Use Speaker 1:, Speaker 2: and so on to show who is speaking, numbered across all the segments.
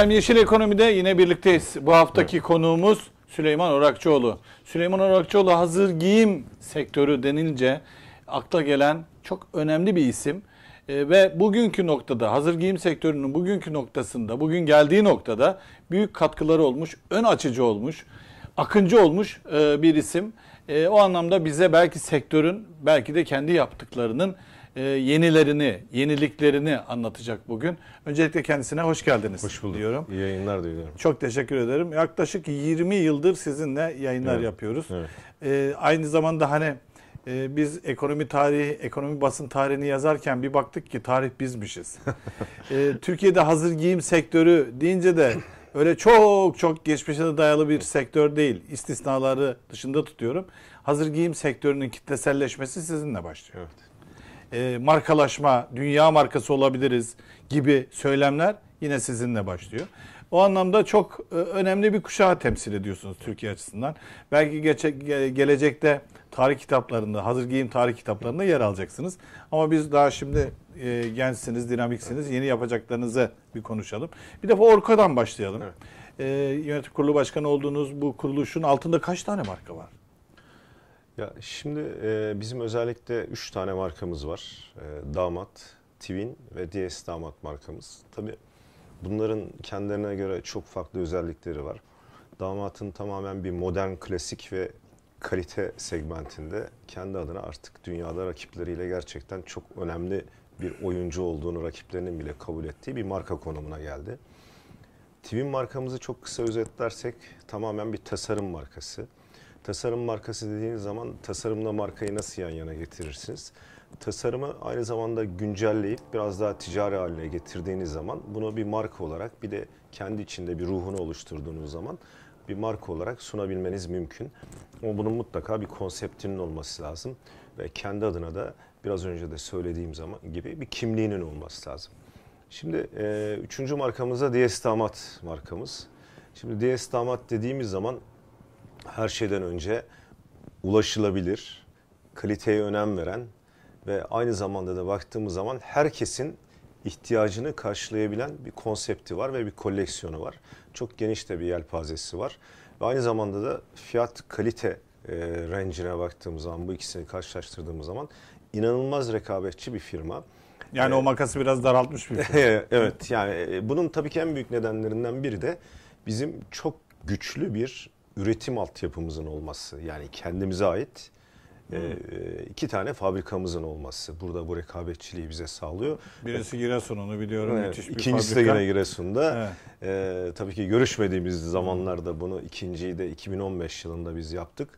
Speaker 1: Efendim Yeşil Ekonomi'de yine birlikteyiz. Bu haftaki evet. konuğumuz Süleyman Orakçıoğlu. Süleyman Orakçıoğlu hazır giyim sektörü denilince akla gelen çok önemli bir isim. E, ve bugünkü noktada hazır giyim sektörünün bugünkü noktasında, bugün geldiği noktada büyük katkıları olmuş, ön açıcı olmuş, akıncı olmuş e, bir isim. E, o anlamda bize belki sektörün, belki de kendi yaptıklarının e, yenilerini, yeniliklerini anlatacak bugün. Öncelikle kendisine hoş geldiniz hoş bulduk. diyorum. İyi yayınlar diliyorum. Çok teşekkür ederim. Yaklaşık 20 yıldır sizinle yayınlar evet. yapıyoruz. Evet. E, aynı zamanda hani e, biz ekonomi tarihi, ekonomi basın tarihini yazarken bir baktık ki tarih bizmişiz. e, Türkiye'de hazır giyim sektörü deyince de öyle çok çok geçmişe dayalı bir sektör değil. İstisnaları dışında tutuyorum. Hazır giyim sektörünün kitleselleşmesi sizinle başlıyor. Evet e, markalaşma, dünya markası olabiliriz gibi söylemler yine sizinle başlıyor. O anlamda çok e, önemli bir kuşağı temsil ediyorsunuz Türkiye açısından. Belki geçe, gelecekte tarih kitaplarında, hazır giyim tarih kitaplarında yer alacaksınız. Ama biz daha şimdi e, gençsiniz, dinamiksiniz. Yeni yapacaklarınızı bir konuşalım. Bir defa Orka'dan başlayalım. Evet. E, yönetim kurulu başkanı olduğunuz bu kuruluşun altında kaç tane marka var?
Speaker 2: Ya şimdi e, bizim özellikle 3 tane markamız var. E, Damat, Twin ve DS Damat markamız. Tabii bunların kendilerine göre çok farklı özellikleri var. Damat'ın tamamen bir modern, klasik ve kalite segmentinde kendi adına artık dünyada rakipleriyle gerçekten çok önemli bir oyuncu olduğunu rakiplerinin bile kabul ettiği bir marka konumuna geldi. Twin markamızı çok kısa özetlersek tamamen bir tasarım markası. Tasarım markası dediğiniz zaman tasarımla markayı nasıl yan yana getirirsiniz? Tasarımı aynı zamanda güncelleyip biraz daha ticari haline getirdiğiniz zaman bunu bir marka olarak bir de kendi içinde bir ruhunu oluşturduğunuz zaman bir marka olarak sunabilmeniz mümkün. Ama bunun mutlaka bir konseptinin olması lazım ve kendi adına da biraz önce de söylediğim zaman gibi bir kimliğinin olması lazım. Şimdi e, üçüncü markamız da DS Damat markamız. Şimdi DS Damat dediğimiz zaman her şeyden önce ulaşılabilir, kaliteye önem veren ve aynı zamanda da baktığımız zaman herkesin ihtiyacını karşılayabilen bir konsepti var ve bir koleksiyonu var. Çok geniş de bir yelpazesi var. Ve aynı zamanda da fiyat kalite e, rencine baktığımız zaman bu ikisini karşılaştırdığımız zaman inanılmaz rekabetçi bir firma. Yani ee, o makası biraz daraltmış bir firma. evet yani e, bunun tabii ki en büyük nedenlerinden biri de bizim çok güçlü bir üretim altyapımızın olması yani kendimize ait e, hmm. e, iki tane fabrikamızın olması burada bu rekabetçiliği bize sağlıyor. Birisi Giresun biliyorum evet, müthiş bir İkincisi fabrika. de yine Giresun'da. Evet. E, tabii ki görüşmediğimiz zamanlarda bunu ikinciyi de 2015 yılında biz yaptık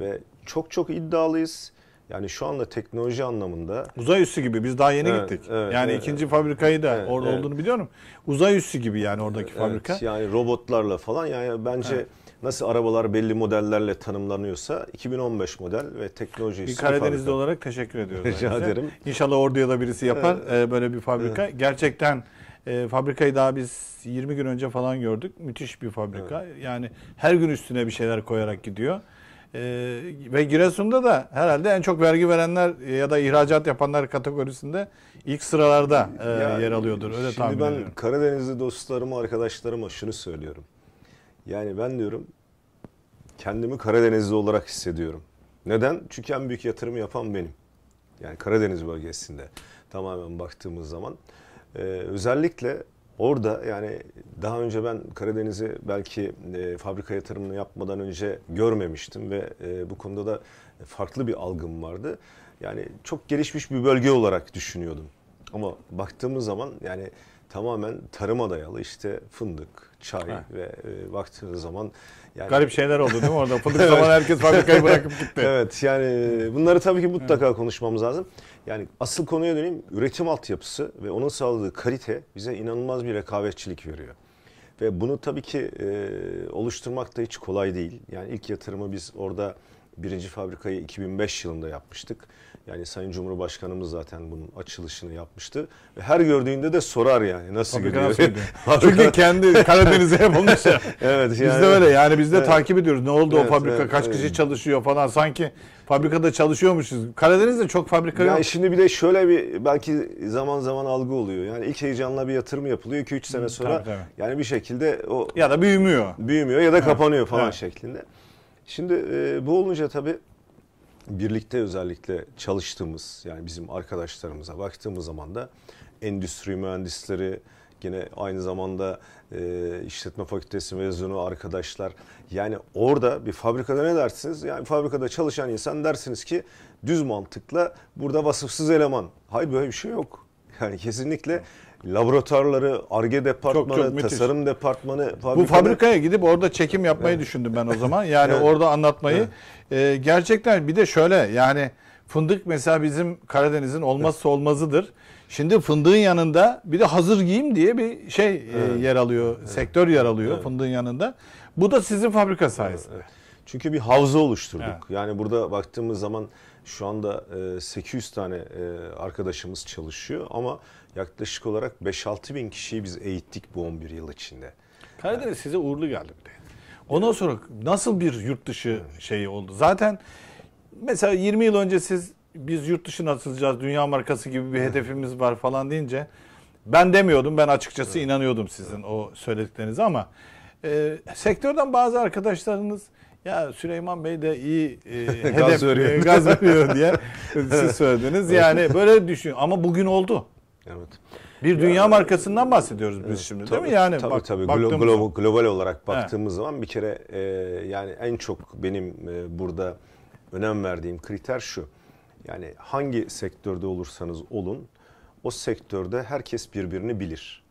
Speaker 2: ve çok çok iddialıyız. Yani şu anda teknoloji anlamında uzay üssü gibi biz daha yeni evet, gittik. Evet, yani evet, ikinci evet. fabrikayı da evet, orada evet. olduğunu biliyorum. Uzay üssü gibi yani oradaki evet, fabrika. Yani robotlarla falan yani bence evet Nasıl arabalar belli modellerle tanımlanıyorsa 2015 model ve teknoloji Bir Karadenizli olarak teşekkür ediyoruz. Rica ederim. İnşallah Ordu'ya da birisi yapar evet. E, böyle bir fabrika.
Speaker 1: Evet. Gerçekten e, fabrikayı daha biz 20 gün önce falan gördük. Müthiş bir fabrika. Evet. Yani her gün üstüne bir şeyler koyarak gidiyor. E, ve Giresun'da da herhalde en çok vergi verenler ya da ihracat yapanlar kategorisinde ilk sıralarda e, yani, yer alıyordur. Öyle şimdi tahmin ben ediyorum.
Speaker 2: Karadenizli dostlarıma, arkadaşlarıma şunu söylüyorum. Yani ben diyorum kendimi Karadenizli olarak hissediyorum. Neden? Çünkü en büyük yatırım yapan benim. Yani Karadeniz bölgesinde tamamen baktığımız zaman. Ee, özellikle orada yani daha önce ben Karadeniz'i belki e, fabrika yatırımını yapmadan önce görmemiştim ve e, bu konuda da farklı bir algım vardı. Yani çok gelişmiş bir bölge olarak düşünüyordum. Ama baktığımız zaman yani tamamen tarıma dayalı işte fındık, çay ha. ve e, baktığınız zaman yani garip şeyler oldu değil mi orada? Fındık evet. zaman herkes fabrikayı bırakıp gitti. evet yani e, bunları tabii ki mutlaka evet. konuşmamız lazım. Yani asıl konuya döneyim. Üretim altyapısı ve onun sağladığı kalite bize inanılmaz bir rekabetçilik veriyor. Ve bunu tabii ki e, oluşturmak da hiç kolay değil. Yani ilk yatırımı biz orada birinci fabrikayı 2005 yılında yapmıştık. Yani Sayın Cumhurbaşkanımız zaten bunun açılışını yapmıştı. Ve her gördüğünde de sorar yani nasıl Fabrika gidiyor. Çünkü kendi Karadeniz'e yapılmış. evet. Yani, biz de öyle yani biz de evet. takip ediyoruz. Ne oldu evet, o fabrika evet, kaç evet. kişi
Speaker 1: çalışıyor falan sanki fabrikada çalışıyormuşuz. Karadeniz'de çok fabrika yani yok.
Speaker 2: Şimdi bir de şöyle bir belki zaman zaman algı oluyor. Yani ilk heyecanla bir yatırım yapılıyor 2-3 sene sonra. Tabii, tabii. Yani bir şekilde o... Ya da büyümüyor. Büyümüyor ya da evet. kapanıyor falan evet. şeklinde. Şimdi e, bu olunca tabii birlikte özellikle çalıştığımız yani bizim arkadaşlarımıza baktığımız zaman da endüstri mühendisleri yine aynı zamanda e, işletme fakültesi mezunu arkadaşlar yani orada bir fabrikada ne dersiniz? Yani fabrikada çalışan insan dersiniz ki düz mantıkla burada vasıfsız eleman. Hayır böyle bir şey yok. Yani kesinlikle laboratuvarları, ARGE departmanı, çok, çok tasarım departmanı. Fabrikada... Bu fabrikaya
Speaker 1: gidip orada çekim yapmayı evet. düşündüm ben o zaman. Yani evet. orada anlatmayı. Evet. E, gerçekten bir de şöyle yani fındık mesela bizim Karadeniz'in olmazsa olmazıdır. Şimdi fındığın yanında bir de hazır giyim diye bir şey e, evet. e, yer alıyor, evet. sektör yer alıyor evet. fındığın
Speaker 2: yanında. Bu da sizin fabrika sayesinde. Evet. Çünkü bir havza oluşturduk. Evet. Yani burada baktığımız zaman şu anda 800 e, tane e, arkadaşımız çalışıyor ama yaklaşık olarak 5-6 bin kişiyi biz eğittik bu 11 yıl içinde. Karadeniz yani. size uğurlu geldi bir de. Ondan sonra nasıl bir yurt dışı şey oldu? Zaten
Speaker 1: mesela 20 yıl önce siz biz yurt dışına atılacağız, dünya markası gibi bir hedefimiz var falan deyince ben demiyordum. Ben açıkçası evet. inanıyordum sizin evet. o söylediklerinize ama e, sektörden bazı arkadaşlarınız ya Süleyman Bey de iyi e, hedef gaz e, veriyor, e, gaz veriyor diye siz söylediniz. Yani böyle düşün ama bugün oldu. Evet. Bir dünya yani, e, markasından bahsediyoruz
Speaker 2: biz evet, şimdi tabii, değil mi? Yani tabii bak, tabii global, global, global olarak baktığımız He. zaman bir kere e, yani en çok benim e, burada önem verdiğim kriter şu. Yani hangi sektörde olursanız olun o sektörde herkes birbirini bilir.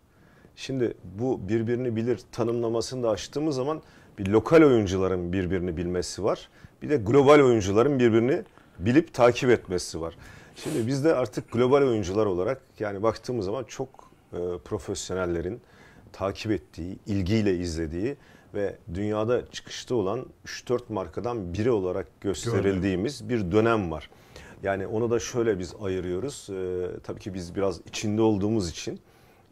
Speaker 2: Şimdi bu birbirini bilir tanımlamasını da açtığımız zaman bir lokal oyuncuların birbirini bilmesi var. Bir de global oyuncuların birbirini bilip takip etmesi var. Şimdi biz de artık global oyuncular olarak yani baktığımız zaman çok e, profesyonellerin takip ettiği, ilgiyle izlediği ve dünyada çıkışta olan 3-4 markadan biri olarak gösterildiğimiz bir dönem var. Yani onu da şöyle biz ayırıyoruz. E, tabii ki biz biraz içinde olduğumuz için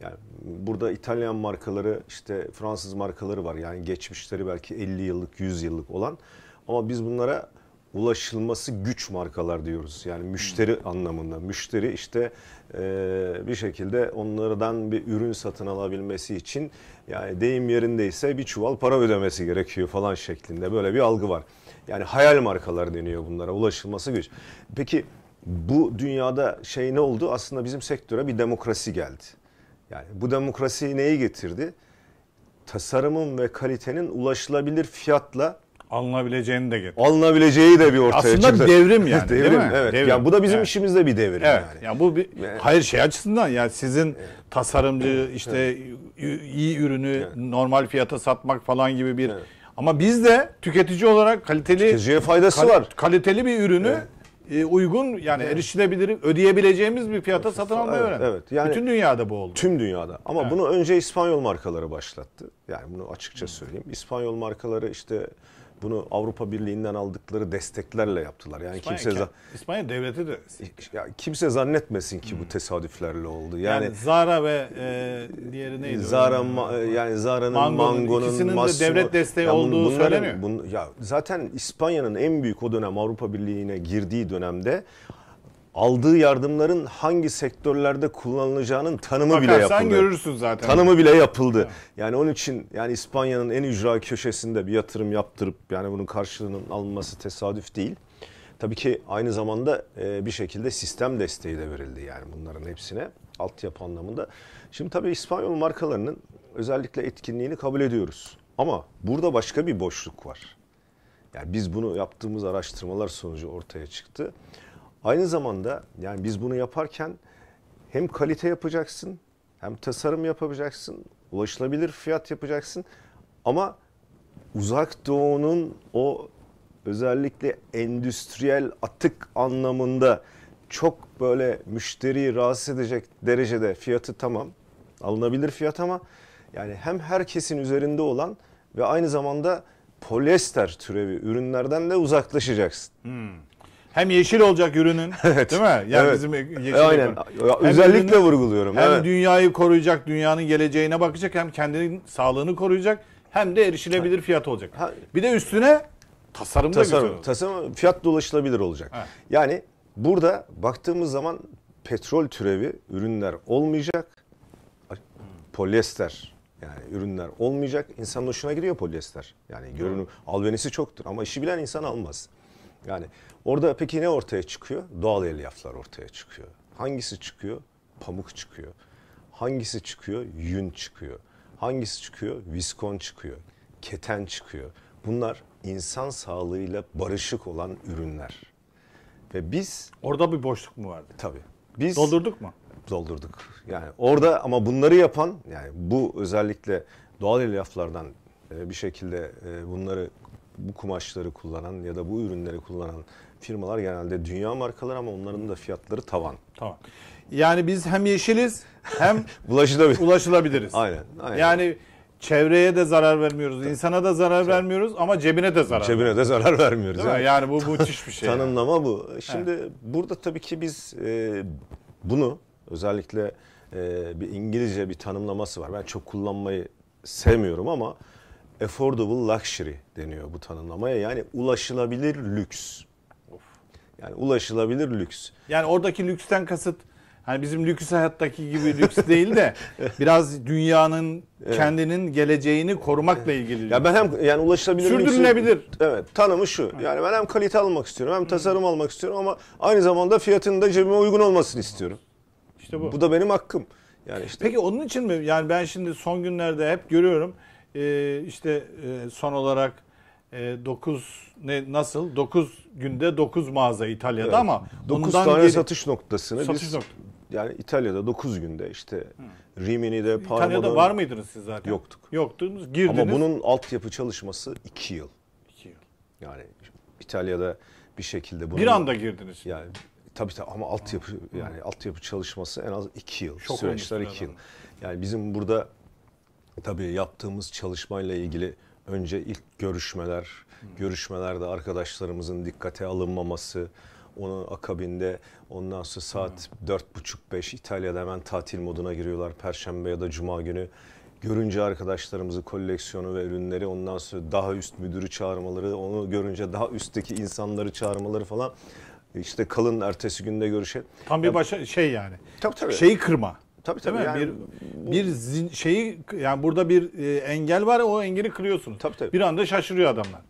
Speaker 2: yani burada İtalyan markaları işte Fransız markaları var. Yani geçmişleri belki 50 yıllık 100 yıllık olan. Ama biz bunlara ulaşılması güç markalar diyoruz. Yani müşteri anlamında. Müşteri işte e, bir şekilde onlardan bir ürün satın alabilmesi için yani deyim yerindeyse bir çuval para ödemesi gerekiyor falan şeklinde böyle bir algı var. Yani hayal markalar deniyor bunlara. Ulaşılması güç. Peki bu dünyada şey ne oldu? Aslında bizim sektöre bir demokrasi geldi. Yani bu demokrasi neyi getirdi? Tasarımın ve kalitenin ulaşılabilir fiyatla alınabileceğini de getirdi. Alınabileceği de bir ortaya Aslında çıktı. Aslında devrim yani devrim, değil mi? Evet. Devrim. Yani bu da bizim evet. işimizde bir devrim evet. yani. yani bu bir evet. hayır şey açısından yani
Speaker 1: sizin evet. tasarımcı işte evet. iyi ürünü evet. normal fiyata satmak falan gibi bir evet. ama biz de tüketici olarak kaliteli Tüketiciye faydası kal, var. Kaliteli bir ürünü evet e, uygun yani evet. erişilebilir, ödeyebileceğimiz bir fiyata evet. satın almayı evet, Evet. Yani Bütün
Speaker 2: dünyada bu oldu. Tüm dünyada. Ama evet. bunu önce İspanyol markaları başlattı. Yani bunu açıkça hmm. söyleyeyim. İspanyol markaları işte bunu Avrupa Birliği'nden aldıkları desteklerle yaptılar. Yani İspanya, kimse zan...
Speaker 1: İspanya devleti de ya
Speaker 2: kimse zannetmesin ki hmm. bu tesadüflerle oldu. Yani, yani Zara ve e, diğeri neydi? Zara ma- e, yani Zara'nın Mango'nun, Mango'nun ikisinin Masuno, de devlet desteği yani olduğu bunların, söyleniyor. Bun, ya zaten İspanya'nın en büyük o dönem Avrupa Birliği'ne girdiği dönemde aldığı yardımların hangi sektörlerde kullanılacağının tanımı Bakarsan bile yapıldı. görürsün zaten. Tanımı bile yapıldı. Yani onun için yani İspanya'nın en ücra köşesinde bir yatırım yaptırıp yani bunun karşılığının alınması tesadüf değil. Tabii ki aynı zamanda e, bir şekilde sistem desteği de verildi yani bunların hepsine altyapı anlamında. Şimdi tabii İspanyol markalarının özellikle etkinliğini kabul ediyoruz. Ama burada başka bir boşluk var. Yani biz bunu yaptığımız araştırmalar sonucu ortaya çıktı. Aynı zamanda yani biz bunu yaparken hem kalite yapacaksın, hem tasarım yapacaksın, ulaşılabilir fiyat yapacaksın ama uzak doğunun o özellikle endüstriyel atık anlamında çok böyle müşteriyi rahatsız edecek derecede fiyatı tamam alınabilir fiyat ama yani hem herkesin üzerinde olan ve aynı zamanda polyester türevi ürünlerden de uzaklaşacaksın. Hmm. Hem yeşil olacak ürünün evet. değil mi? Yani evet. bizim e, yeşil Aynen. Hem Özellikle ürünün, vurguluyorum. Hem evet.
Speaker 1: dünyayı koruyacak, dünyanın geleceğine bakacak, hem kendinin sağlığını koruyacak, hem de erişilebilir fiyat olacak. Ha. Bir de üstüne tasarım, tasarım da güzel olacak.
Speaker 2: Tasarım fiyat da ulaşılabilir olacak. Evet. Yani burada baktığımız zaman petrol türevi ürünler olmayacak. Polyester yani ürünler olmayacak. İnsanın hoşuna gidiyor polyester. Yani görünüm albenisi çoktur ama işi bilen insan almaz. Yani orada peki ne ortaya çıkıyor? Doğal elyaflar ortaya çıkıyor. Hangisi çıkıyor? Pamuk çıkıyor. Hangisi çıkıyor? Yün çıkıyor. Hangisi çıkıyor? Viskon çıkıyor. Keten çıkıyor. Bunlar insan sağlığıyla barışık olan ürünler. Ve biz... Orada bir boşluk mu vardı? Tabii. Biz doldurduk mu? Doldurduk. Yani orada ama bunları yapan yani bu özellikle doğal elyaflardan e, bir şekilde e, bunları bu kumaşları kullanan ya da bu ürünleri kullanan firmalar genelde dünya markaları ama onların da fiyatları tavan. Tamam.
Speaker 1: Yani biz hem yeşiliz
Speaker 2: hem ulaşılabilir. ulaşılabiliriz. Aynen,
Speaker 1: aynen. Yani çevreye de zarar vermiyoruz, Tabii. insana da zarar Tabii. vermiyoruz ama cebine de zarar. Cebine de zarar vermiyoruz. yani. yani bu müthiş bir şey. Tanımlama yani. bu. Şimdi evet.
Speaker 2: burada tabii ki biz e, bunu özellikle e, bir İngilizce bir tanımlaması var. Ben çok kullanmayı sevmiyorum ama affordable luxury deniyor bu tanımlamaya. Yani ulaşılabilir lüks. Yani ulaşılabilir lüks.
Speaker 1: Yani oradaki lüksten kasıt hani bizim lüks hayattaki gibi lüks değil de biraz dünyanın evet. kendinin geleceğini korumakla ilgili.
Speaker 2: Ya ben hem yani ulaşılabilir sürdürülebilir. Lüksü, evet, tanımı şu. Yani ben hem kalite almak istiyorum, hem tasarım almak istiyorum ama aynı zamanda fiyatının da cebime uygun olmasını istiyorum. İşte bu. Bu da benim hakkım. Yani işte. Peki onun için mi? Yani ben şimdi son günlerde hep görüyorum e, işte
Speaker 1: e, son olarak 9 e, ne nasıl 9 günde 9
Speaker 2: mağaza İtalya'da evet. ama 9 tane geri... satış noktasını satış biz nokta. yani İtalya'da 9 günde işte Rimini'de Parma'da İtalya'da var mıydınız siz zaten? Yoktuk.
Speaker 1: Yoktunuz, girdiniz. Ama bunun
Speaker 2: altyapı çalışması 2 yıl. 2 yıl. Yani İtalya'da bir şekilde bunu Bir anda girdiniz. Yani tabii tabii ama altyapı yani altyapı çalışması en az 2 yıl. Çok Süreçler 2 yıl. Yani bizim burada tabii yaptığımız çalışmayla ilgili önce ilk görüşmeler, görüşmelerde arkadaşlarımızın dikkate alınmaması, onun akabinde ondan sonra saat dört buçuk beş İtalya'da hemen tatil moduna giriyorlar. Perşembe ya da Cuma günü görünce arkadaşlarımızı koleksiyonu ve ürünleri ondan sonra daha üst müdürü çağırmaları onu görünce daha üstteki insanları çağırmaları falan işte kalın ertesi günde görüşe. Tam bir başa şey yani. Tabii tabii. Şeyi kırma.
Speaker 1: Tabii tabii. yani bir bu... bir zin, şeyi yani burada bir e, engel var o engeli kırıyorsunuz. Tabii tabii. Bir anda şaşırıyor adamlar.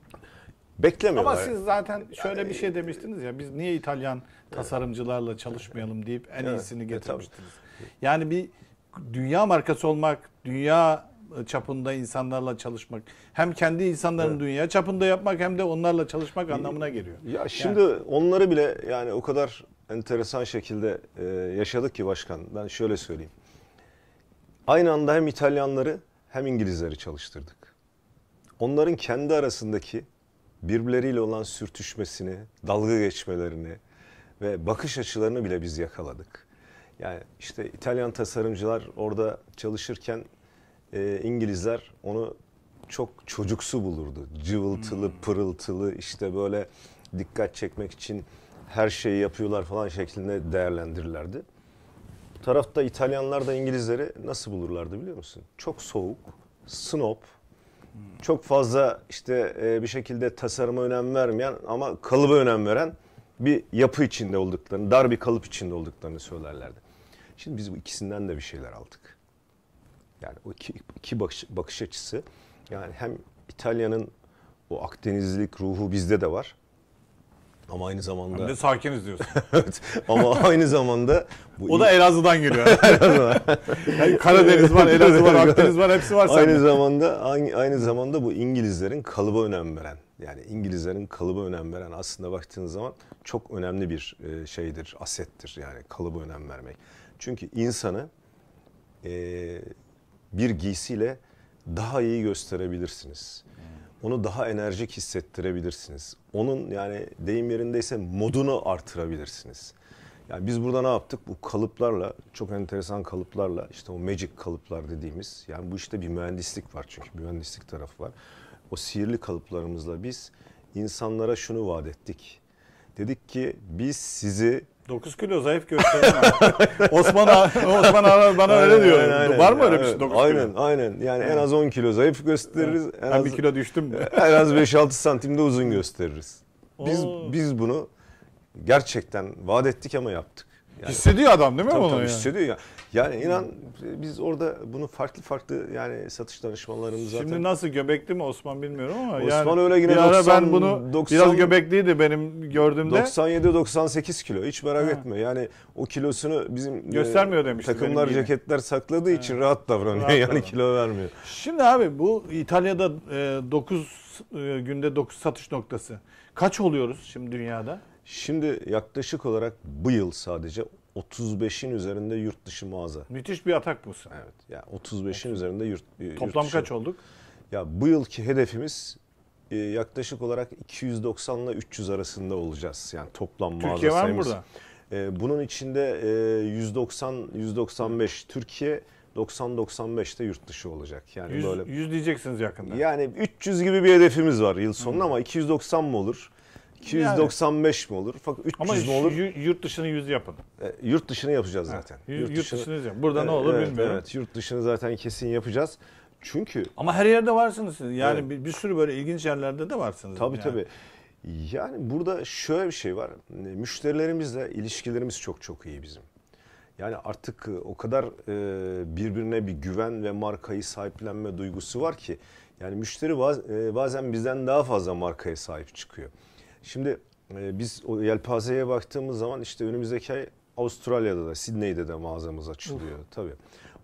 Speaker 1: Beklemiyorlar. Ama siz zaten şöyle yani, bir şey e, demiştiniz ya biz niye İtalyan tasarımcılarla çalışmayalım deyip en evet, iyisini e, getirmiştiniz. E, yani bir dünya markası olmak, dünya e, çapında insanlarla çalışmak hem kendi insanların evet. dünya çapında yapmak hem de onlarla çalışmak anlamına geliyor.
Speaker 2: Ya şimdi yani. onları bile yani o kadar enteresan şekilde e, yaşadık ki başkan. Ben şöyle söyleyeyim. Aynı anda hem İtalyanları hem İngilizleri çalıştırdık. Onların kendi arasındaki birbirleriyle olan sürtüşmesini, dalga geçmelerini ve bakış açılarını bile biz yakaladık. Yani işte İtalyan tasarımcılar orada çalışırken e, İngilizler onu çok çocuksu bulurdu. Cıvıltılı, hmm. pırıltılı işte böyle dikkat çekmek için her şeyi yapıyorlar falan şeklinde değerlendirirlerdi. Tarafta İtalyanlar da İngilizleri nasıl bulurlardı biliyor musun? Çok soğuk, snob, çok fazla işte e, bir şekilde tasarıma önem vermeyen ama kalıba önem veren bir yapı içinde olduklarını, dar bir kalıp içinde olduklarını söylerlerdi. Şimdi biz bu ikisinden de bir şeyler aldık. Yani o iki, iki bakış, bakış açısı yani hem İtalya'nın o Akdenizlik ruhu bizde de var ama aynı zamanda... Hem de sakiniz diyorsun. evet. Ama aynı zamanda... Bu o da Elazığ'dan geliyor. yani Karadeniz var, Elazığ var, Akdeniz var hepsi var sende. Aynı zamanda, aynı, aynı zamanda bu İngilizlerin kalıba önem veren yani İngilizlerin kalıba önem veren aslında baktığınız zaman çok önemli bir e, şeydir, asettir yani kalıba önem vermek. Çünkü insanı e, bir giysiyle daha iyi gösterebilirsiniz. Hmm onu daha enerjik hissettirebilirsiniz. Onun yani deyim yerindeyse modunu artırabilirsiniz. Yani biz burada ne yaptık? Bu kalıplarla, çok enteresan kalıplarla, işte o magic kalıplar dediğimiz, yani bu işte bir mühendislik var çünkü mühendislik tarafı var. O sihirli kalıplarımızla biz insanlara şunu vaat ettik. Dedik ki biz sizi 9 kilo zayıf gösterim Osman abi, Osman abi bana aynen, öyle diyor. Aynen, Var mı öyle bir şey 9 aynen, kilo? Aynen aynen. Yani en az 10 kilo zayıf gösteririz. En az, ben 1 kilo düştüm en az 5-6 santimde uzun gösteririz. Biz, Oo. biz bunu gerçekten vaat ettik ama yaptık. Yani, hissediyor adam değil mi tabii, bunu? Tabii yani. hissediyor ya. Yani inan biz orada bunu farklı farklı yani satış danışmanlarımız zaten. Şimdi nasıl göbekli mi
Speaker 1: Osman bilmiyorum ama Osman yani öyle yine bir ara 90, ben bunu 90, biraz
Speaker 2: göbekliydi benim gördüğümde. 97 98 kilo hiç merak ha. etme. Yani o kilosunu bizim e, göstermiyor demiş. Takımlar ceketler sakladığı ha. için rahat davranıyor. Rahat yani kilo vermiyor.
Speaker 1: Şimdi abi bu İtalya'da 9 e, e, günde 9 satış noktası. Kaç oluyoruz şimdi dünyada?
Speaker 2: Şimdi yaklaşık olarak bu yıl sadece 35'in üzerinde yurt dışı mağaza. Müthiş bir atak bu. Evet. Ya yani 35'in üzerinde yurt, e, yurt Toplam dışı. kaç olduk? Ya bu yılki hedefimiz e, yaklaşık olarak 290 ile 300 arasında olacağız. Yani toplam mağaza Türkiye var mı burada? E, bunun içinde 190 195 Türkiye 90-95'te yurt dışı olacak. Yani 100, böyle
Speaker 1: 100 diyeceksiniz yakında.
Speaker 2: Yani 300 gibi bir hedefimiz var yıl sonunda Hı. Hmm. ama 290 mı olur? 295 mi olur? Fakat 300 Ama mi olur? y- yurt dışını yüz yapın. E, yurt dışını yapacağız zaten. Y- Yurt, dışını yapın. Burada ne olur evet, bilmiyorum. Evet, yurt dışını zaten kesin yapacağız. Çünkü Ama her yerde varsınız siz. Yani Evet. bir, bir sürü böyle ilginç yerlerde de varsınız. Tabii yani. tabii. Yani burada şöyle bir şey var. Müşterilerimizle ilişkilerimiz çok çok iyi bizim. Yani artık e, o kadar e, birbirine bir güven ve markayı sahiplenme duygusu var ki. Yani müşteri baz- e, bazen bizden daha fazla markaya sahip çıkıyor. Şimdi e, biz o yelpazeye baktığımız zaman işte önümüzdeki ay Avustralya'da da Sydney'de de mağazamız açılıyor Uf. tabii.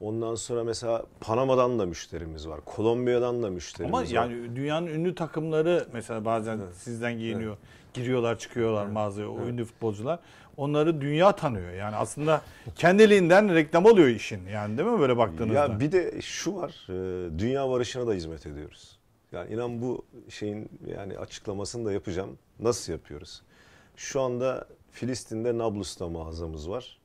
Speaker 2: Ondan sonra mesela Panama'dan da müşterimiz var. Kolombiya'dan da müşterimiz Ama var. Ama yani
Speaker 1: dünyanın ünlü takımları mesela bazen evet. sizden giyiniyor. Evet. Giriyorlar çıkıyorlar evet. mağazaya o evet. ünlü futbolcular. Onları dünya tanıyor. Yani aslında kendiliğinden reklam oluyor işin.
Speaker 2: Yani değil mi böyle baktığınızda? Ya bir de şu var. E, dünya barışına da hizmet ediyoruz. Yani inan bu şeyin yani açıklamasını da yapacağım. Nasıl yapıyoruz? Şu anda Filistin'de Nablus'ta mağazamız var.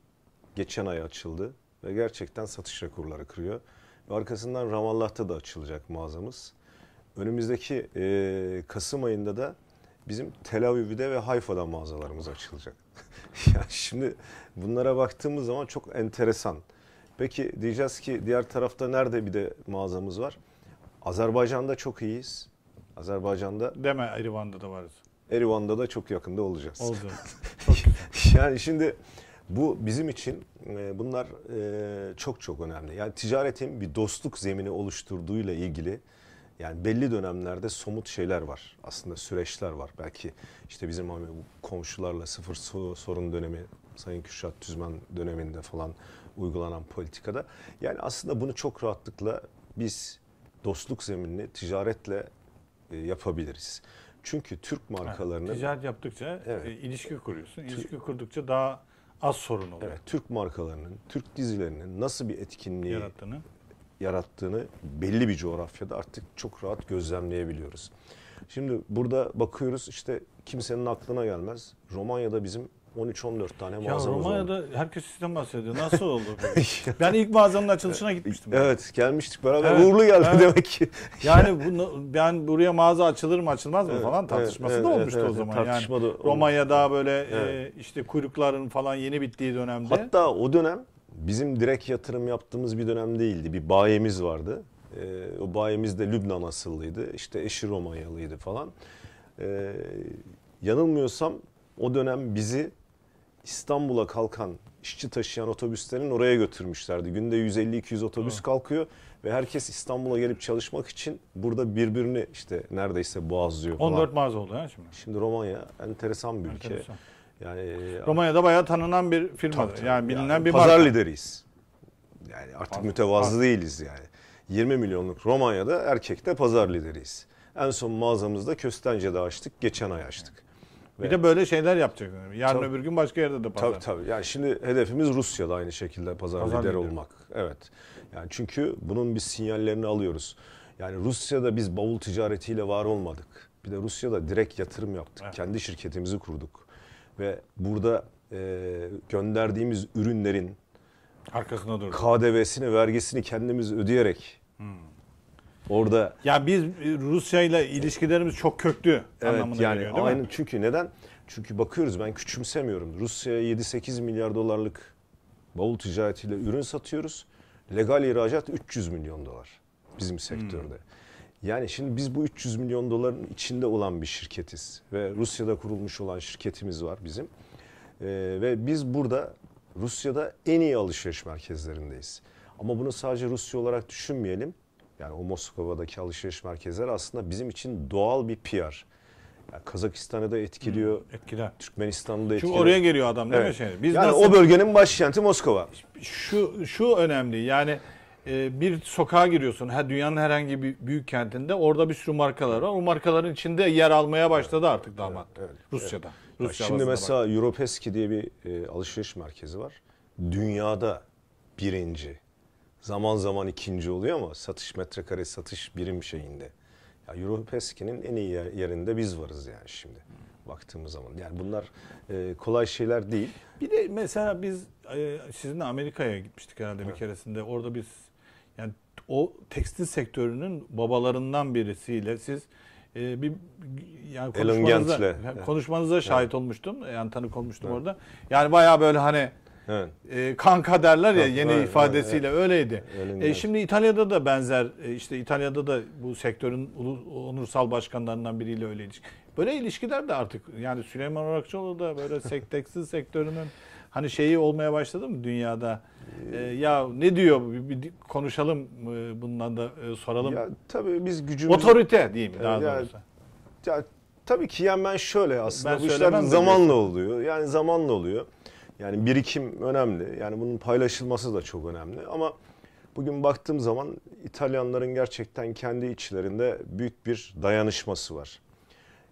Speaker 2: Geçen ay açıldı ve gerçekten satış rekorları kırıyor. Ve arkasından Ramallah'ta da açılacak mağazamız. Önümüzdeki e, Kasım ayında da bizim Tel Aviv'de ve Hayfa'da mağazalarımız açılacak. yani şimdi bunlara baktığımız zaman çok enteresan. Peki diyeceğiz ki diğer tarafta nerede bir de mağazamız var? Azerbaycan'da çok iyiyiz. Azerbaycan'da... Deme Erivan'da da varız. Erivan'da da çok yakında olacağız. Olacağız. yani şimdi bu bizim için e, bunlar e, çok çok önemli. Yani ticaretin bir dostluk zemini oluşturduğuyla ilgili yani belli dönemlerde somut şeyler var. Aslında süreçler var. Belki işte bizim hani komşularla sıfır sorun dönemi Sayın Kürşat Tüzmen döneminde falan uygulanan politikada. Yani aslında bunu çok rahatlıkla biz dostluk zeminini ticaretle e, yapabiliriz. Çünkü Türk markalarını Yani, ticaret
Speaker 1: yaptıkça e, evet, e,
Speaker 2: ilişki kuruyorsun. İlişki kurdukça daha az sorun oluyor. Evet, Türk markalarının, Türk dizilerinin nasıl bir etkinliği yarattığını yarattığını belli bir coğrafyada artık çok rahat gözlemleyebiliyoruz. Şimdi burada bakıyoruz işte kimsenin aklına gelmez. Romanya'da bizim 13-14 tane mağazamız oldu. Romanya'da
Speaker 1: herkes sizden bahsediyor. Nasıl oldu? ben ilk mağazanın açılışına
Speaker 2: gitmiştim. Evet gelmiştik beraber. Evet, Uğurlu geldi evet. demek ki. Yani
Speaker 1: bunu, ben buraya mağaza açılır mı açılmaz mı Evet, falan tartışması evet, da olmuştu evet, o evet, zaman. Yani tartışma da olmuş. Romanya'da böyle e, işte kuyrukların falan yeni bittiği dönemde.
Speaker 2: Hatta o dönem bizim direkt yatırım yaptığımız bir dönem değildi. Bir bayemiz vardı. Ee, o bayemiz de Lübnan asıllıydı. İşte eşi Romanyalıydı falan. Ee, yanılmıyorsam o dönem bizi İstanbul'a kalkan işçi taşıyan otobüslerin oraya götürmüşlerdi. Günde 150-200 otobüs Hı. kalkıyor ve herkes İstanbul'a gelip çalışmak için burada birbirini işte neredeyse boğazlıyor falan. 14 Mars oldu ya şimdi. Şimdi Romanya enteresan bir enteresan. ülke. Yani
Speaker 1: Romanya'da bayağı tanınan bir firma. Tabii, Yani bilinen yani bir pazar marka.
Speaker 2: lideriyiz. Yani artık pazar, mütevazı pazar. değiliz yani. 20 milyonluk Romanya'da erkekte pazar lideriyiz. En son mağazamızda Köstence'de açtık, geçen ay açtık. Bir de böyle şeyler yapacak. yarın tabii, öbür gün başka yerde de pazar. Tabii tabii. Yani şimdi hedefimiz Rusya'da aynı şekilde pazar, pazar lideri olmak. Evet. Yani çünkü bunun bir sinyallerini alıyoruz. Yani Rusya'da biz bavul ticaretiyle var olmadık. Bir de Rusya'da direkt yatırım yaptık. Evet. Kendi şirketimizi kurduk. Ve burada e, gönderdiğimiz ürünlerin arkasına durduk. KDV'sini, vergisini kendimiz ödeyerek hmm Orada Ya biz e, Rusya ile ilişkilerimiz çok köklü evet, anlamına yani geliyor aynen. Çünkü neden? Çünkü bakıyoruz ben küçümsemiyorum. Rusya'ya 7-8 milyar dolarlık bavul ticaretiyle ürün satıyoruz. Legal ihracat 300 milyon dolar bizim sektörde. Hmm. Yani şimdi biz bu 300 milyon doların içinde olan bir şirketiz ve Rusya'da kurulmuş olan şirketimiz var bizim. Ee, ve biz burada Rusya'da en iyi alışveriş merkezlerindeyiz. Ama bunu sadece Rusya olarak düşünmeyelim. Yani o Moskova'daki alışveriş merkezleri aslında bizim için doğal bir PR. Yani Kazakistan'ı da etkiliyor. Hmm, etkiler. Türkmenistan'ı da etkiliyor. Çünkü oraya geliyor adam değil evet. mi? Şey? Şimdi? Biz yani nasıl... o bölgenin başkenti Moskova. Şu, şu önemli
Speaker 1: yani e, bir sokağa giriyorsun ha dünyanın herhangi bir büyük kentinde orada bir sürü markalar var. O markaların içinde yer almaya başladı evet, artık damat. Evet, evet,
Speaker 2: Rusya'da. Evet. Rusya şimdi mesela bak. Europeski diye bir e, alışveriş merkezi var. Dünyada birinci zaman zaman ikinci oluyor ama satış metrekare satış birim şeyinde. Ya Peskin'in en iyi yerinde biz varız yani şimdi baktığımız zaman. Yani bunlar e, kolay şeyler değil. Bir de mesela biz e, sizinle Amerika'ya gitmiştik herhalde evet. bir keresinde.
Speaker 1: Orada biz yani o tekstil sektörünün babalarından birisiyle siz e, bir yani konuşmanıza, konuşmanıza şahit olmuştum. Yani tanık olmuştum evet. orada. Yani bayağı böyle hani Evet. E, ee, kanka derler ya yeni evet, ifadesiyle evet. öyleydi. e, şimdi İtalya'da da benzer e, işte İtalya'da da bu sektörün onursal başkanlarından biriyle öyle Böyle ilişkiler de artık yani Süleyman Orakçıoğlu da böyle sekteksiz sektörünün hani şeyi olmaya başladı mı dünyada? Ee, ya ne diyor bir, bir konuşalım e, bundan da e, soralım. Ya, tabii biz gücümüz... Otorite diyeyim daha yani, doğrusu.
Speaker 2: Ya, tabii ki yani ben şöyle aslında ben bu işler zamanla oluyor. Yani zamanla oluyor. Yani birikim önemli. Yani bunun paylaşılması da çok önemli. Ama bugün baktığım zaman İtalyanların gerçekten kendi içlerinde büyük bir dayanışması var.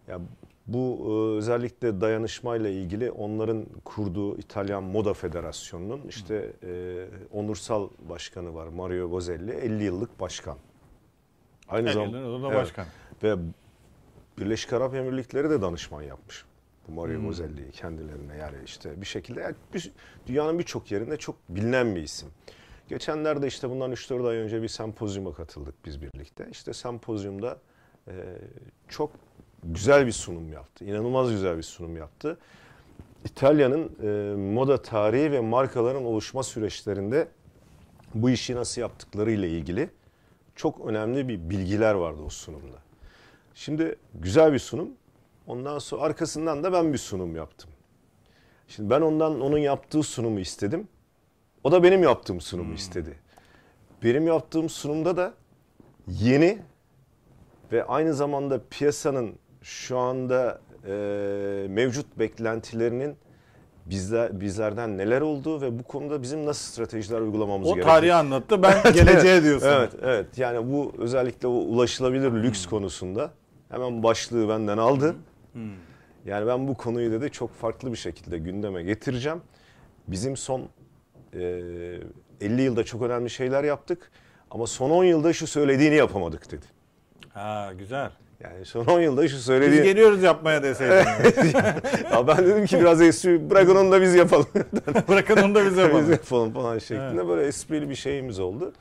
Speaker 2: Yani bu e, özellikle dayanışmayla ilgili onların kurduğu İtalyan Moda Federasyonu'nun işte e, onursal başkanı var Mario Bozelli 50 yıllık başkan. Aynı zamanda evet, başkan. Ve Birleşik Arap Emirlikleri de danışman yapmış. Bu Mario hmm. Mozelli'yi kendilerine yani işte bir şekilde yani bir, dünyanın birçok yerinde çok bilinen bir isim. Geçenlerde işte bundan 3-4 ay önce bir sempozyuma katıldık biz birlikte. İşte sempozyumda e, çok güzel bir sunum yaptı. İnanılmaz güzel bir sunum yaptı. İtalya'nın e, moda tarihi ve markaların oluşma süreçlerinde bu işi nasıl yaptıkları ile ilgili çok önemli bir bilgiler vardı o sunumda. Şimdi güzel bir sunum Ondan sonra arkasından da ben bir sunum yaptım. Şimdi ben ondan onun yaptığı sunumu istedim. O da benim yaptığım sunumu hmm. istedi. Benim yaptığım sunumda da yeni ve aynı zamanda piyasanın şu anda e, mevcut beklentilerinin bizler bizlerden neler olduğu ve bu konuda bizim nasıl stratejiler uygulamamız gerekiyor. O tarihi anlattı. Ben geleceğe diyorsun. Evet, evet. Yani bu özellikle o ulaşılabilir lüks hmm. konusunda hemen başlığı benden aldı. Hmm. Hmm. Yani ben bu konuyu dedi çok farklı bir şekilde gündeme getireceğim. Bizim son e, 50 yılda çok önemli şeyler yaptık ama son 10 yılda şu söylediğini yapamadık dedi. Ha güzel. Yani son 10 yılda şu söylediğini... Biz geliyoruz yapmaya deseydin. ya ben dedim ki biraz espri bırakın onu da biz yapalım. bırakın onu da biz yapalım. biz yapalım falan şeklinde evet. böyle esprili bir şeyimiz oldu.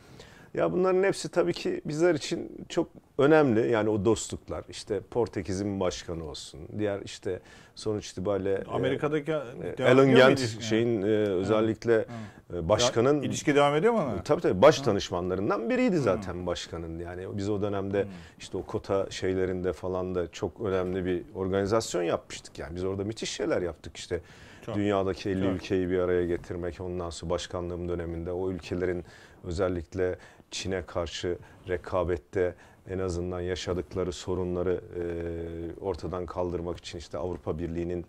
Speaker 2: Ya bunların hepsi tabii ki bizler için çok önemli. Yani o dostluklar işte Portekiz'in başkanı olsun. Diğer işte sonuç itibariyle e, Amerika'daki e, Elon Gant şeyin yani? E, özellikle evet. E, başkanın ya, ilişki devam ediyor mu ona? Tabii tabii baş ha. biriydi hmm. zaten hmm. başkanın. Yani biz o dönemde hmm. işte o kota şeylerinde falan da çok önemli bir organizasyon yapmıştık. Yani biz orada müthiş şeyler yaptık işte. Çok. Dünyadaki 50 evet. ülkeyi bir araya getirmek ondan sonra başkanlığım döneminde o ülkelerin özellikle Çin'e karşı rekabette en azından yaşadıkları sorunları e, ortadan kaldırmak için işte Avrupa Birliği'nin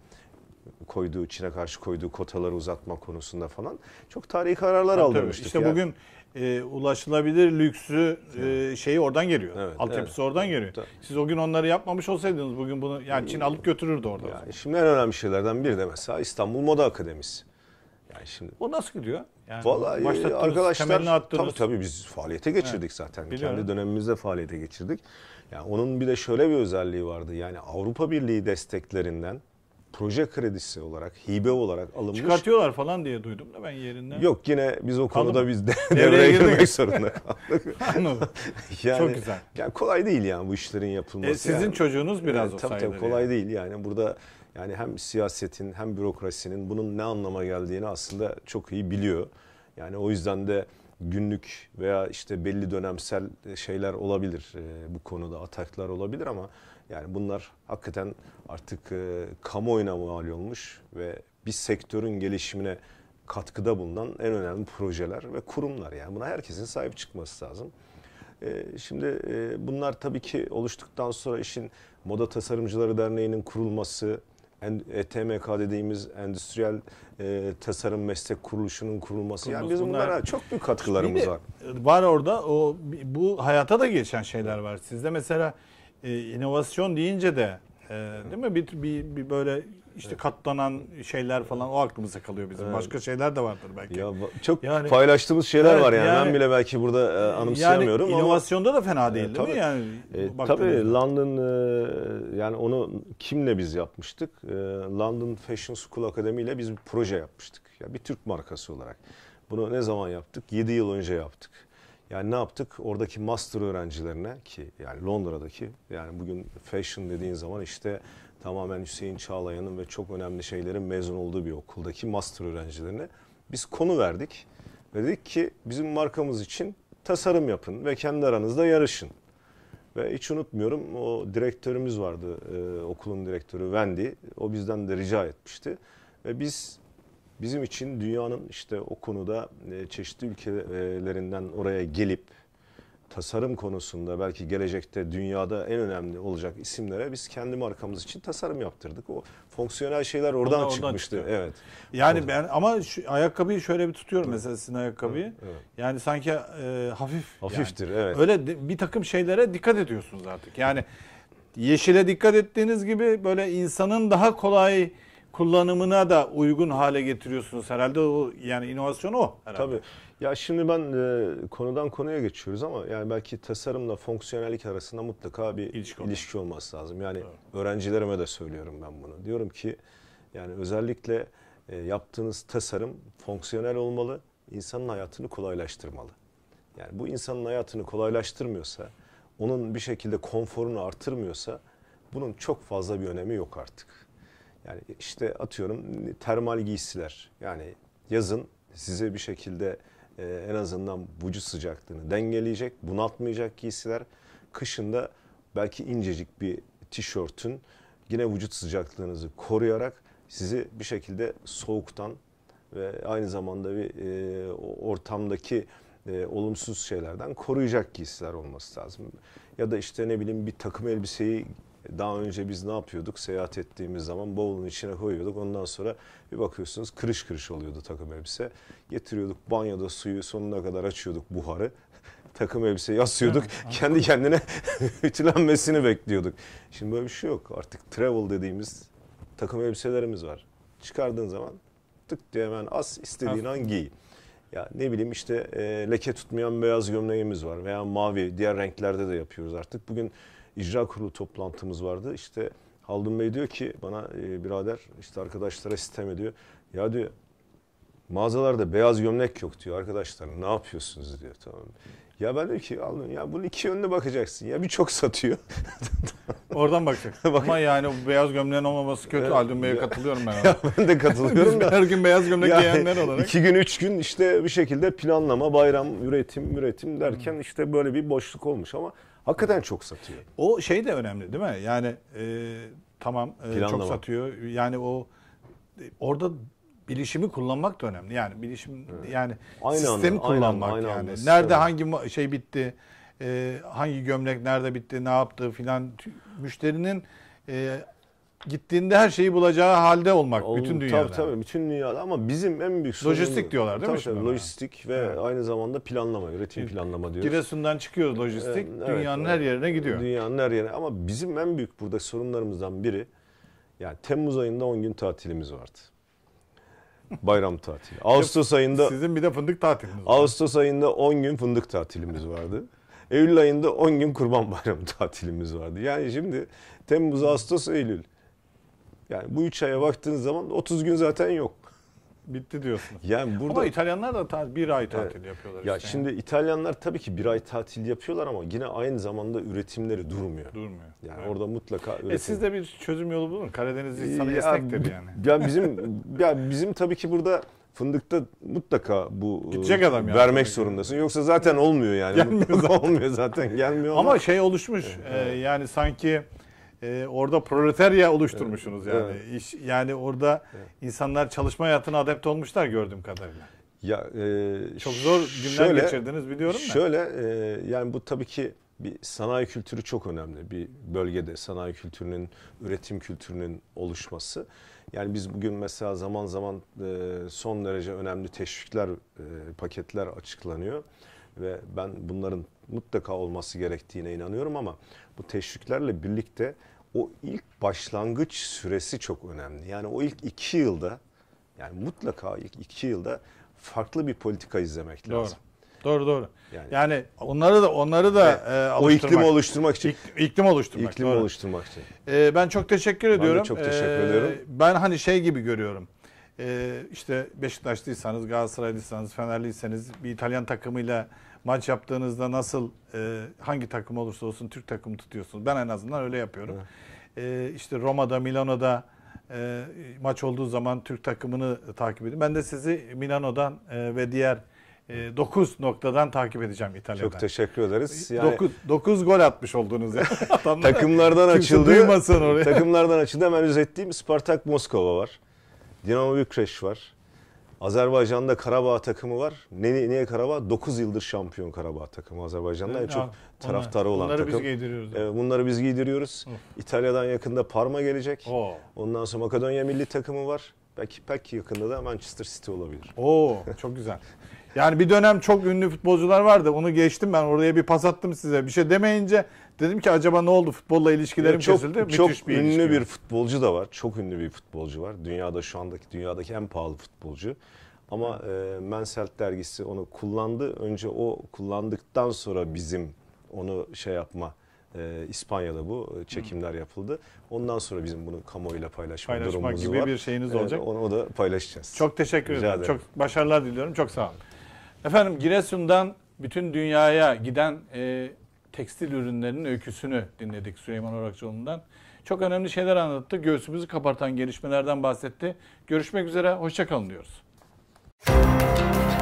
Speaker 2: koyduğu Çin'e karşı koyduğu kotaları uzatma konusunda falan çok tarihi kararlar ha, aldırmıştık. İşte yani. bugün
Speaker 1: e, ulaşılabilir lüksü e, şeyi oradan geliyor. Evet, Altyapısı evet. oradan geliyor. Tabii. Siz o gün onları yapmamış olsaydınız bugün bunu yani Çin alıp götürürdü orada.
Speaker 2: Yani şimdi en önemli şeylerden biri de mesela İstanbul Moda Akademisi. Yani şimdi
Speaker 1: O nasıl gidiyor? Yani Vallahi e, arkadaşlar tabii tabii
Speaker 2: biz faaliyete geçirdik evet, zaten. Biliyorum. Kendi dönemimizde faaliyete geçirdik. Yani onun bir de şöyle bir özelliği vardı. Yani Avrupa Birliği desteklerinden proje kredisi olarak, hibe olarak alınmış. Çıkartıyorlar
Speaker 1: falan diye duydum da ben yerinden. Yok yine biz o konuda biz de devreye, girmek zorunda
Speaker 2: kaldık. Anladım. yani, Çok güzel. Yani kolay değil yani bu işlerin yapılması. E, sizin yani. çocuğunuz biraz yani, e, o tabii, Tabii kolay yani. değil yani burada yani hem siyasetin hem bürokrasinin bunun ne anlama geldiğini aslında çok iyi biliyor. Yani o yüzden de günlük veya işte belli dönemsel şeyler olabilir ee, bu konuda ataklar olabilir ama yani bunlar hakikaten artık e, kamuoyuna mal olmuş ve bir sektörün gelişimine katkıda bulunan en önemli projeler ve kurumlar. Yani buna herkesin sahip çıkması lazım. Ee, şimdi e, bunlar tabii ki oluştuktan sonra işin Moda Tasarımcıları Derneği'nin kurulması, en, e, TMK dediğimiz endüstriyel e, tasarım meslek kuruluşunun kurulması. Yani biz bunlara çok büyük katkılarımız var.
Speaker 1: E, var orada o bu hayata da geçen şeyler var. Sizde mesela e, inovasyon deyince de ee, değil mi? Bir, bir, bir böyle işte katlanan şeyler falan o aklımıza kalıyor bizim. Evet. Başka şeyler de vardır belki. Ya çok yani, paylaştığımız şeyler evet, var yani. yani. Ben bile
Speaker 2: belki burada e, anımsayamıyorum yani inovasyonda ama, da fena değil e, tabii, değil mi? Yani e, tabii London e, yani onu kimle biz yapmıştık? E, London Fashion School Akademi ile biz bir proje yapmıştık. Ya yani bir Türk markası olarak. Bunu ne zaman yaptık? 7 yıl önce yaptık. Yani ne yaptık? Oradaki master öğrencilerine ki yani Londra'daki yani bugün fashion dediğin zaman işte tamamen Hüseyin Çağlayan'ın ve çok önemli şeylerin mezun olduğu bir okuldaki master öğrencilerine biz konu verdik. Ve dedik ki bizim markamız için tasarım yapın ve kendi aranızda yarışın. Ve hiç unutmuyorum o direktörümüz vardı e, okulun direktörü Wendy. O bizden de rica etmişti. Ve biz Bizim için dünyanın işte o konuda e, çeşitli ülkelerinden oraya gelip tasarım konusunda belki gelecekte dünyada en önemli olacak isimlere biz kendi markamız için tasarım yaptırdık. O fonksiyonel şeyler oradan, oradan çıkmıştı. Oradan evet. Yani Orada. ben ama şu, ayakkabıyı şöyle bir tutuyorum evet. mesela sizin ayakkabıyı. Evet, evet. Yani sanki
Speaker 1: e, hafif. Hafiftir yani. evet. Öyle bir takım şeylere dikkat ediyorsunuz artık. Yani yeşile dikkat ettiğiniz gibi böyle insanın daha kolay kullanımına da
Speaker 2: uygun hale getiriyorsunuz herhalde. O yani inovasyon o herhalde. Tabii. Ya şimdi ben e, konudan konuya geçiyoruz ama yani belki tasarımla fonksiyonellik arasında mutlaka bir ilişki, ilişki olması lazım. Yani evet. öğrencilerime de söylüyorum ben bunu. Diyorum ki yani özellikle e, yaptığınız tasarım fonksiyonel olmalı, insanın hayatını kolaylaştırmalı. Yani bu insanın hayatını kolaylaştırmıyorsa, onun bir şekilde konforunu artırmıyorsa bunun çok fazla bir önemi yok artık. Yani işte atıyorum termal giysiler. Yani yazın size bir şekilde e, en azından vücut sıcaklığını dengeleyecek, bunaltmayacak giysiler. Kışında belki incecik bir tişörtün yine vücut sıcaklığınızı koruyarak sizi bir şekilde soğuktan ve aynı zamanda bir e, ortamdaki e, olumsuz şeylerden koruyacak giysiler olması lazım. Ya da işte ne bileyim bir takım elbiseyi daha önce biz ne yapıyorduk? Seyahat ettiğimiz zaman bavulun içine koyuyorduk. Ondan sonra bir bakıyorsunuz kırış kırış oluyordu takım elbise. Getiriyorduk banyoda suyu sonuna kadar açıyorduk buharı. takım elbise yasıyorduk. Evet, kendi kendine ütülenmesini bekliyorduk. Şimdi böyle bir şey yok. Artık travel dediğimiz takım elbiselerimiz var. Çıkardığın zaman tık diye hemen as istediğin an giy. Ya ne bileyim işte e, leke tutmayan beyaz gömleğimiz var veya mavi diğer renklerde de yapıyoruz artık. Bugün icra kurulu toplantımız vardı. İşte Haldun Bey diyor ki bana e, birader işte arkadaşlara sistem ediyor. Ya diyor mağazalarda beyaz gömlek yok diyor arkadaşlar ne yapıyorsunuz diyor tamam. Ya ben diyor ki Haldun ya bunun iki yönüne bakacaksın ya birçok satıyor.
Speaker 1: Oradan bakacak. Bak. Ama yani bu beyaz gömleğin olmaması kötü. Evet. Haldun Bey'e katılıyorum ben. ona. Ya
Speaker 2: ben de katılıyorum. Biz her gün beyaz gömlek yani, giyenler olarak. İki gün üç gün işte bir şekilde planlama, bayram, üretim, üretim derken hmm. işte böyle bir boşluk olmuş ama Hakikaten çok satıyor. O şey de önemli değil mi? Yani e, tamam e, çok
Speaker 1: satıyor. Yani
Speaker 2: o orada
Speaker 1: bilişimi kullanmak da önemli. Yani bilişim evet. yani aynı sistemi anda, kullanmak aynı, yani. anda, nerede hangi şey bitti? E, hangi gömlek nerede bitti? Ne yaptı filan müşterinin e, gittiğinde her şeyi bulacağı halde olmak Oğlum, bütün dünyada. Tabii tabii
Speaker 2: bütün dünyada ama bizim en büyük sorunumuz. Lojistik diyorlar değil tabii, mi? Tabii, şimdi lojistik ve evet. aynı zamanda planlama, üretim planlama diyoruz. Giresun'dan çıkıyor lojistik, ee, evet, dünyanın evet, her yerine gidiyor. Dünyanın her yerine ama bizim en büyük burada sorunlarımızdan biri yani Temmuz ayında 10 gün tatilimiz vardı. Bayram tatili. Ağustos ayında Sizin bir de fındık tatiliniz var. Ağustos ayında 10 gün fındık tatilimiz vardı. Eylül ayında 10 gün Kurban Bayramı tatilimiz vardı. Yani şimdi Temmuz, Ağustos, Eylül yani bu üç aya baktığın zaman 30 gün zaten yok. Bitti diyorsunuz. Yani burada ama İtalyanlar da ta- bir ay tatil evet. yapıyorlar. Ya işte şimdi İtalyanlar tabii ki bir ay tatil yapıyorlar ama yine aynı zamanda üretimleri durmuyor. Durmuyor. Yani evet. orada mutlaka e, üretim. E siz
Speaker 1: de bir çözüm yolu bulun. Karadeniz insanı ya, yani. Ya
Speaker 2: bizim ya bizim tabii ki burada fındıkta mutlaka bu e, Gidecek adam yani. vermek zorundasın. Yoksa zaten olmuyor yani. Gelmiyor zaten. olmuyor zaten. Gelmiyor ama, ama şey oluşmuş. Evet. E, yani sanki
Speaker 1: e, orada proletarya oluşturmuşsunuz evet, yani. Evet. İş, yani orada evet. insanlar çalışma hayatına adapte olmuşlar gördüğüm kadarıyla.
Speaker 2: Ya e, çok zor günler şöyle, geçirdiniz biliyorum da. Şöyle e, yani bu tabii ki bir sanayi kültürü çok önemli. Bir bölgede sanayi kültürünün, üretim kültürünün oluşması. Yani biz bugün mesela zaman zaman e, son derece önemli teşvikler, e, paketler açıklanıyor ve ben bunların mutlaka olması gerektiğine inanıyorum ama bu teşviklerle birlikte o ilk başlangıç süresi çok önemli. Yani o ilk iki yılda yani mutlaka ilk iki yılda farklı bir politika izlemek lazım.
Speaker 1: Doğru doğru. Yani, yani onları da onları da e, o iklim oluşturmak
Speaker 2: için ik, iklim oluşturmak. İklim doğru.
Speaker 1: oluşturmak için. E, ben çok teşekkür ben ediyorum. Ben çok e, teşekkür e, ediyorum. Ben hani şey gibi görüyorum. E, işte Beşiktaşlıysanız, Galatasaraylıysanız, Fenerliyseniz bir İtalyan takımıyla maç yaptığınızda nasıl e, hangi takım olursa olsun Türk takımı tutuyorsunuz. Ben en azından öyle yapıyorum. Evet. E, işte Roma'da, Milano'da e, maç olduğu zaman Türk takımını takip ediyorum. Ben de sizi Milano'dan e, ve diğer 9 e, noktadan takip
Speaker 2: edeceğim İtalya'dan. Çok teşekkür ederiz. 9 e, yani, dokuz gol atmış
Speaker 1: oldunuz. Ya. takımlardan açıldı. duymasın oraya. Takımlardan
Speaker 2: açıldı. Hemen özetleyeyim. Spartak Moskova var. Dinamo Bükreş var. Azerbaycan'da Karabağ takımı var. Ne, niye Karabağ? 9 yıldır şampiyon Karabağ takımı Azerbaycan'da. en çok taraftarı olan bunları takım. Bunları biz giydiriyoruz. Evet, bunları biz giydiriyoruz. Of. İtalya'dan yakında Parma gelecek. Oo. Ondan sonra Makedonya milli takımı var. Belki pek yakında da Manchester City olabilir. Oo çok güzel. Yani bir dönem çok ünlü futbolcular vardı.
Speaker 1: Onu geçtim ben. Oraya bir pas attım size. Bir şey demeyince dedim ki acaba ne oldu? Futbolla ilişkilerim ya çok, kesildi. Çok Müthiş bir ünlü ilişki. bir
Speaker 2: futbolcu da var. Çok ünlü bir futbolcu var. Dünyada şu andaki dünyadaki en pahalı futbolcu. Ama e, Menselt dergisi onu kullandı. Önce o kullandıktan sonra bizim onu şey yapma. E, İspanya'da bu e, çekimler yapıldı. Ondan sonra bizim bunu kamuoyuyla paylaşma, Paylaşmak durumumuz gibi bir şeyiniz olacak. onu o da
Speaker 1: paylaşacağız. Çok teşekkür ederim. Çok başarılar diliyorum. Çok sağ olun. Efendim Giresun'dan bütün dünyaya giden e, tekstil ürünlerinin öyküsünü dinledik Süleyman Orakçıoğlu'ndan. Çok önemli şeyler anlattı. Göğsümüzü kabartan gelişmelerden bahsetti. Görüşmek üzere. Hoşçakalın diyoruz. Müzik